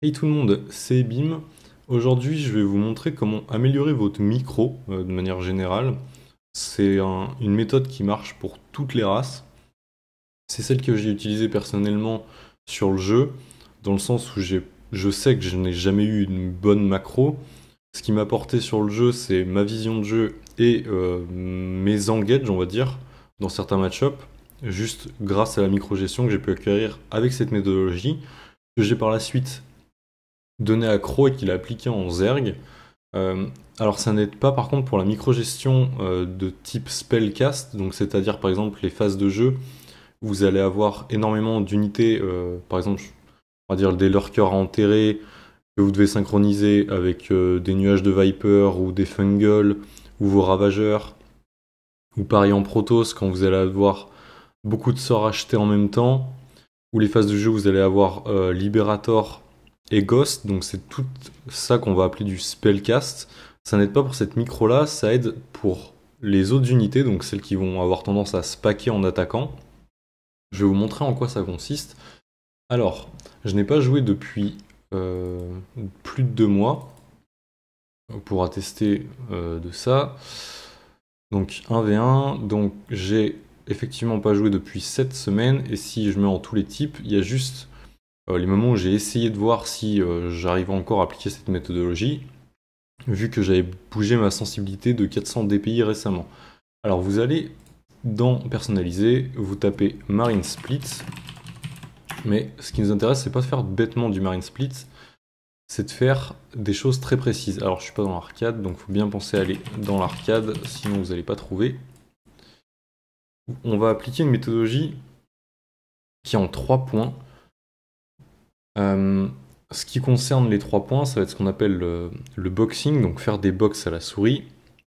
Hey tout le monde, c'est Bim. Aujourd'hui, je vais vous montrer comment améliorer votre micro euh, de manière générale. C'est une méthode qui marche pour toutes les races. C'est celle que j'ai utilisée personnellement sur le jeu, dans le sens où je sais que je n'ai jamais eu une bonne macro. Ce qui m'a porté sur le jeu, c'est ma vision de jeu et euh, mes engages, on va dire, dans certains match-ups, juste grâce à la micro-gestion que j'ai pu acquérir avec cette méthodologie, que j'ai par la suite donné à Crow et qu'il a appliqué en Zerg. Euh, alors ça n'aide pas par contre pour la microgestion gestion euh, de type spellcast, donc c'est-à-dire par exemple les phases de jeu, vous allez avoir énormément d'unités, euh, par exemple on va dire des lurkers à enterrer, que vous devez synchroniser avec des nuages de Viper ou des Fungal ou vos ravageurs, ou pareil en Protoss quand vous allez avoir beaucoup de sorts achetés en même temps, ou les phases de jeu vous allez avoir Liberator et Ghost, donc c'est tout ça qu'on va appeler du spellcast, ça n'aide pas pour cette micro-là, ça aide pour les autres unités, donc celles qui vont avoir tendance à se paquer en attaquant. Je vais vous montrer en quoi ça consiste. Alors, je n'ai pas joué depuis euh, plus de deux mois. pour attester euh, de ça. Donc 1v1, donc j'ai effectivement pas joué depuis 7 semaines, et si je mets en tous les types, il y a juste euh, les moments où j'ai essayé de voir si euh, j'arrivais encore à appliquer cette méthodologie, vu que j'avais bougé ma sensibilité de 400 dpi récemment. Alors vous allez dans personnaliser, vous tapez marine split, mais ce qui nous intéresse c'est pas de faire bêtement du marine split, c'est de faire des choses très précises. Alors je suis pas dans l'arcade, donc faut bien penser à aller dans l'arcade, sinon vous n'allez pas trouver. On va appliquer une méthodologie qui est en trois points euh, ce qui concerne les trois points, ça va être ce qu'on appelle le, boxing, donc faire des box à la souris,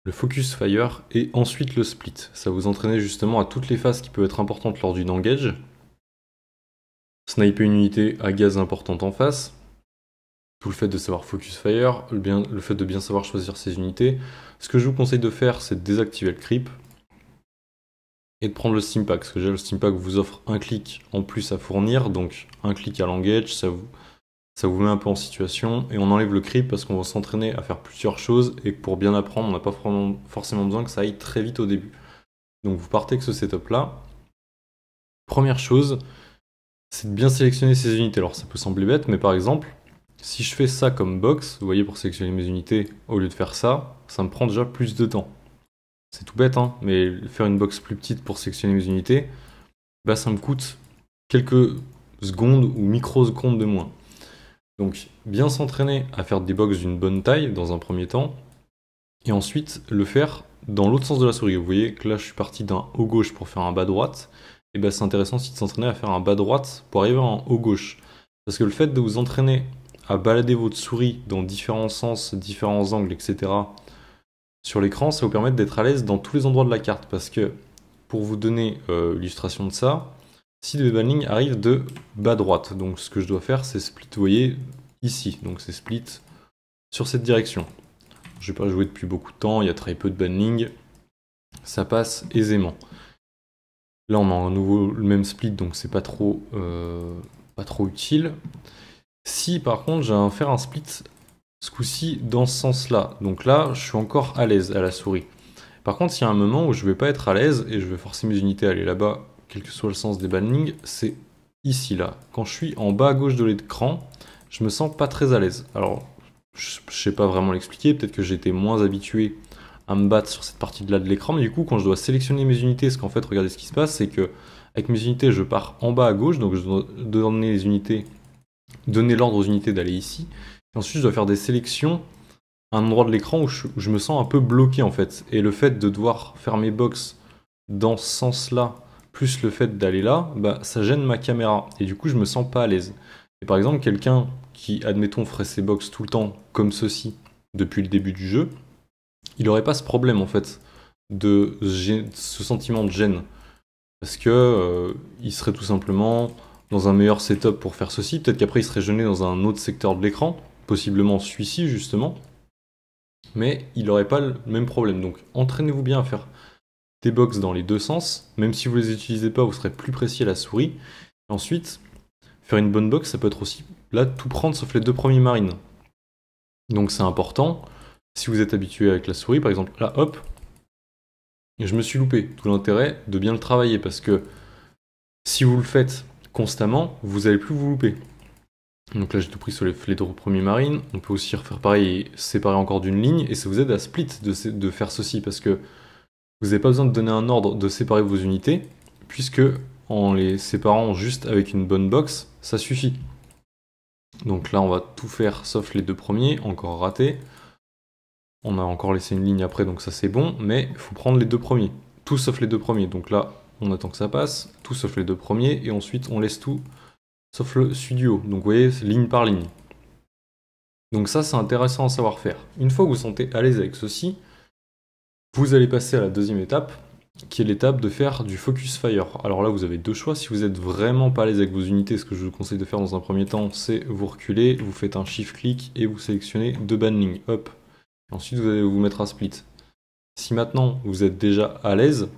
le focus fire et ensuite le split. Ça vous entraîner justement à toutes les phases qui peuvent être importantes lors du engage. Sniper une unité à gaz importante en face. Tout le fait de savoir focus fire, le fait de bien savoir choisir ses unités. Ce que je vous conseille de faire, c'est de désactiver le creep, et de prendre le Steampack. Parce que déjà, le Steampack vous offre un clic en plus à fournir, donc un clic à langage, ça vous, met un peu en situation. Et on enlève le creep parce qu'on va s'entraîner à faire plusieurs choses et pour bien apprendre, on n'a pas forcément besoin que ça aille très vite au début. Donc vous partez avec ce setup là. Première chose, c'est de bien sélectionner ses unités. Alors ça peut sembler bête, mais par exemple, si je fais ça comme box, vous voyez pour sélectionner mes unités, au lieu de faire ça, ça me prend déjà plus de temps c'est tout bête, hein, mais faire une box plus petite pour sectionner mes unités, bah ça me coûte quelques secondes ou microsecondes de moins. Donc bien s'entraîner à faire des box d'une bonne taille dans un premier temps, et ensuite le faire dans l'autre sens de la souris. Vous voyez que là je suis parti d'un haut gauche pour faire un bas droite, et bah c'est intéressant aussi de s'entraîner à faire un bas droite pour arriver en haut gauche. Parce que le fait de vous entraîner à balader votre souris dans différents sens, différents angles, etc., sur l'écran, ça vous permet d'être à l'aise dans tous les endroits de la carte. Parce que, pour vous donner euh, l'illustration de ça, si le banning arrive de bas droite, donc ce que je dois faire, c'est split, vous voyez, ici. Donc c'est split sur cette direction. Je vais pas jouer depuis beaucoup de temps, il y a très peu de banning. Ça passe aisément. Là, on a à nouveau le même split, donc c'est pas trop, euh, pas trop utile. Si par contre, j'ai à faire un split ce coup-ci dans ce sens-là. Donc là, je suis encore à l'aise à la souris. Par contre, s'il y a un moment où je vais pas être à l'aise et je vais forcer mes unités à aller là-bas, quel que soit le sens des bannings, c'est ici là. Quand je suis en bas à gauche de l'écran, je me sens pas très à l'aise. Alors, je sais pas vraiment l'expliquer, peut-être que j'étais moins habitué à me battre sur cette partie-là de l'écran, mais du coup, quand je dois sélectionner mes unités, ce qu'en fait, regardez ce qui se passe, c'est que avec mes unités, je pars en bas à gauche, donc je dois donner les unités, donner l'ordre aux unités d'aller ici, ensuite, je dois faire des sélections à un endroit de l'écran où, je me sens un peu bloqué en fait. Et le fait de devoir faire mes box dans ce sens-là, plus le fait d'aller là, bah, ça gêne ma caméra. Et du coup, je me sens pas à l'aise. Et par exemple, quelqu'un qui, admettons, ferait ses box tout le temps comme ceci depuis le début du jeu, il n'aurait pas ce problème en fait de ce sentiment de gêne. Parce que euh, il serait tout simplement dans un meilleur setup pour faire ceci. Peut-être qu'après, il serait gêné dans un autre secteur de l'écran possiblement celui-ci justement, mais il n'aurait pas le même problème. Donc entraînez-vous bien à faire des box dans les deux sens, même si vous ne les utilisez pas, vous serez plus précis à la souris. ensuite, faire une bonne box, ça peut être aussi là tout prendre sauf les deux premiers marines. Donc c'est important. Si vous êtes habitué avec la souris, par exemple, là hop, je me suis loupé. Tout l'intérêt de bien le travailler parce que si vous le faites constamment, vous n'allez plus vous louper. Donc là, j'ai tout pris sur les, deux premiers marines. On peut aussi refaire pareil et séparer encore d'une ligne. Et ça vous aide à split de, de faire ceci parce que vous n'avez pas besoin de donner un ordre de séparer vos unités puisque en les séparant juste avec une bonne box, ça suffit. Donc là, on va tout faire sauf les deux premiers, encore raté. On a encore laissé une ligne après, donc ça c'est bon, mais il faut prendre les deux premiers. Tout sauf les deux premiers. Donc là, on attend que ça passe, tout sauf les deux premiers, et ensuite on laisse tout sauf le studio. Donc vous voyez, ligne par ligne. Donc ça, c'est intéressant à savoir faire. Une fois que vous sentez à l'aise avec ceci, vous allez passer à la deuxième étape, qui est l'étape de faire du focus fire. Alors là, vous avez deux choix. Si vous êtes vraiment pas à l'aise avec vos unités, ce que je vous conseille de faire dans un premier temps, c'est vous reculez, vous faites un shift clic et vous sélectionnez deux banlings. Hop. Ensuite, vous allez vous mettre à split. Si maintenant vous êtes déjà à l'aise,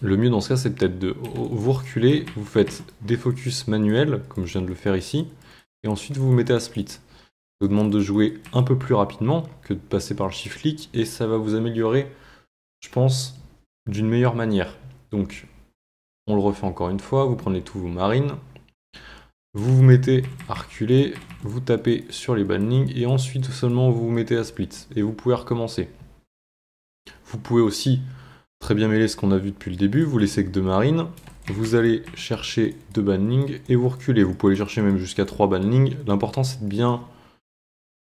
le mieux dans ce cas, c'est peut-être de vous reculer, vous faites des focus manuels, comme je viens de le faire ici, et ensuite vous vous mettez à split. Je vous demande de jouer un peu plus rapidement que de passer par le shift click, et ça va vous améliorer, je pense, d'une meilleure manière. Donc, on le refait encore une fois, vous prenez tous vos marines, vous vous mettez à reculer, vous tapez sur les bannings, et ensuite seulement vous vous mettez à split, et vous pouvez recommencer. Vous pouvez aussi très bien mêlé ce qu'on a vu depuis le début, vous laissez que deux marines, vous allez chercher deux banning et vous reculez. Vous pouvez chercher même jusqu'à trois banning L'important c'est de bien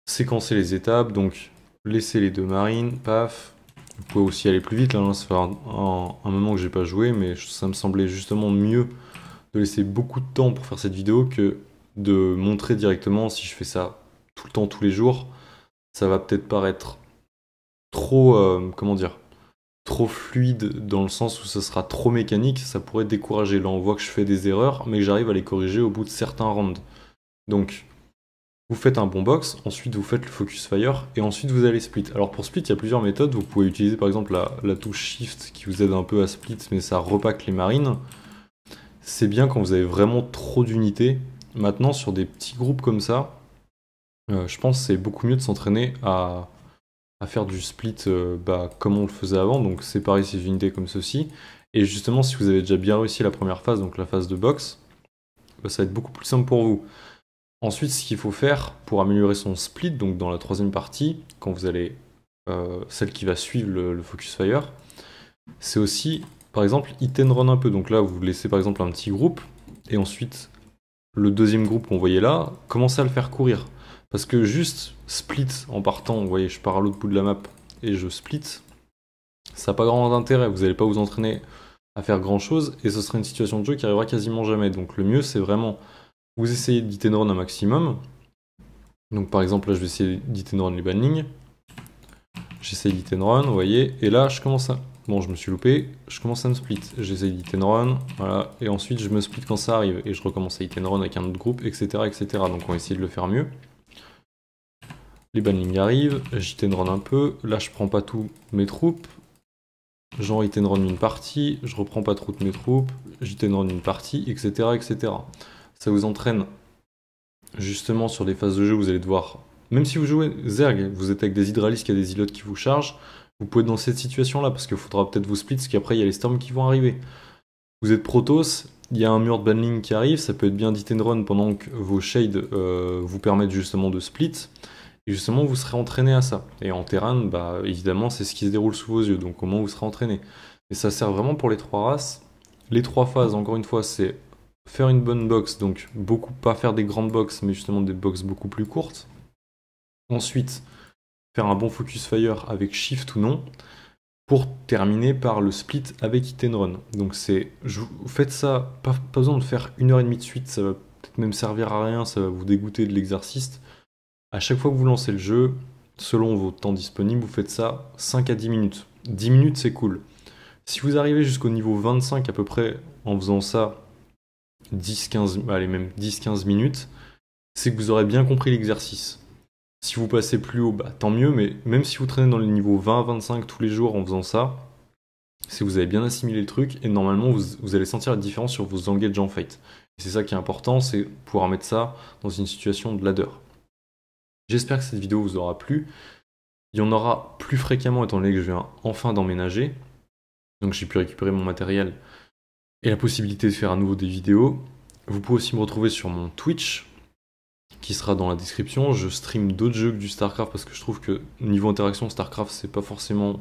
séquencer les étapes, donc laissez les deux marines, paf. Vous pouvez aussi aller plus vite, là, ça un, moment que j'ai pas joué, mais ça me semblait justement mieux de laisser beaucoup de temps pour faire cette vidéo que de montrer directement si je fais ça tout le temps, tous les jours. Ça va peut-être paraître trop, euh, comment dire, trop fluide dans le sens où ce sera trop mécanique, ça pourrait décourager. Là, on voit que je fais des erreurs, mais que j'arrive à les corriger au bout de certains rounds. Donc, vous faites un bon box, ensuite vous faites le focus fire, et ensuite vous allez split. Alors pour split, il y a plusieurs méthodes. Vous pouvez utiliser par exemple la, touche shift qui vous aide un peu à split, mais ça repaque les marines. C'est bien quand vous avez vraiment trop d'unités. Maintenant, sur des petits groupes comme ça, euh, je pense que c'est beaucoup mieux de s'entraîner à faire du split euh, bah, comme on le faisait avant, donc séparer ces unités comme ceci. Et justement, si vous avez déjà bien réussi la première phase, donc la phase de box, bah, ça va être beaucoup plus simple pour vous. Ensuite, ce qu'il faut faire pour améliorer son split, donc dans la troisième partie, quand vous allez, euh, celle qui va suivre le, Focus Fire, c'est aussi, par exemple, hit run un peu. Donc là, vous laissez par exemple un petit groupe, et ensuite, le deuxième groupe qu'on voyait là, commencez à le faire courir. Parce que juste split en partant, vous voyez, je pars à l'autre bout de la map et je split, ça n'a pas grand intérêt, vous n'allez pas vous entraîner à faire grand chose et ce serait une situation de jeu qui arrivera quasiment jamais. Donc le mieux c'est vraiment vous essayez run un maximum. Donc par exemple là je vais essayer d'Itenron les banning. J'essaye run, vous voyez, et là je commence à. Bon je me suis loupé, je commence à me split. J'essaye d'Itenron, voilà, et ensuite je me split quand ça arrive, et je recommence à Itenron avec un autre groupe, etc. etc. Donc on va essayer de le faire mieux. Les banlings arrivent, j'itenrun un peu, là je prends pas tout mes troupes, j'en run une partie, je reprends pas trop de mes troupes, run une partie, etc., etc. Ça vous entraîne justement sur les phases de jeu, vous allez devoir, même si vous jouez Zerg, vous êtes avec des hydralistes, il y a des îlots qui vous chargent, vous pouvez être dans cette situation-là, parce qu'il faudra peut-être vous split, parce qu'après il y a les storms qui vont arriver. Vous êtes Protoss, il y a un mur de banling qui arrive, ça peut être bien dit pendant que vos shades euh, vous permettent justement de split. Et justement, vous serez entraîné à ça. Et en terrain, bah, évidemment, c'est ce qui se déroule sous vos yeux, donc comment vous serez entraîné. Et ça sert vraiment pour les trois races. Les trois phases, encore une fois, c'est faire une bonne box, donc beaucoup, pas faire des grandes boxes, mais justement des boxes beaucoup plus courtes. Ensuite, faire un bon focus fire avec shift ou non, pour terminer par le split avec hit run. Donc c'est, faites ça, pas, pas, besoin de faire une heure et demie de suite, ça va peut-être même servir à rien, ça va vous dégoûter de l'exercice. À chaque fois que vous lancez le jeu, selon vos temps disponibles, vous faites ça 5 à 10 minutes. 10 minutes, c'est cool. Si vous arrivez jusqu'au niveau 25 à peu près en faisant ça 10, 15, allez même minutes, c'est que vous aurez bien compris l'exercice. Si vous passez plus haut, bah, tant mieux, mais même si vous traînez dans les niveaux 20, 25 tous les jours en faisant ça, c'est que vous avez bien assimilé le truc et normalement vous, allez sentir la différence sur vos engages en fight. c'est ça qui est important, c'est pouvoir mettre ça dans une situation de ladder. J'espère que cette vidéo vous aura plu. Il y en aura plus fréquemment étant donné que je viens enfin d'emménager. Donc j'ai pu récupérer mon matériel et la possibilité de faire à nouveau des vidéos. Vous pouvez aussi me retrouver sur mon Twitch qui sera dans la description. Je stream d'autres jeux que du StarCraft parce que je trouve que niveau interaction StarCraft c'est pas forcément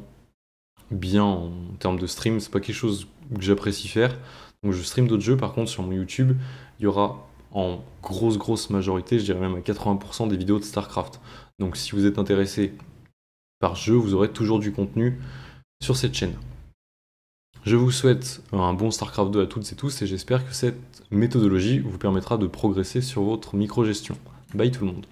bien en termes de stream, c'est pas quelque chose que j'apprécie faire. Donc je stream d'autres jeux par contre sur mon YouTube. Il y aura en grosse, grosse majorité, je dirais même à 80% des vidéos de StarCraft. Donc si vous êtes intéressé par jeu, vous aurez toujours du contenu sur cette chaîne. Je vous souhaite un bon StarCraft 2 à toutes et tous et j'espère que cette méthodologie vous permettra de progresser sur votre micro-gestion. Bye tout le monde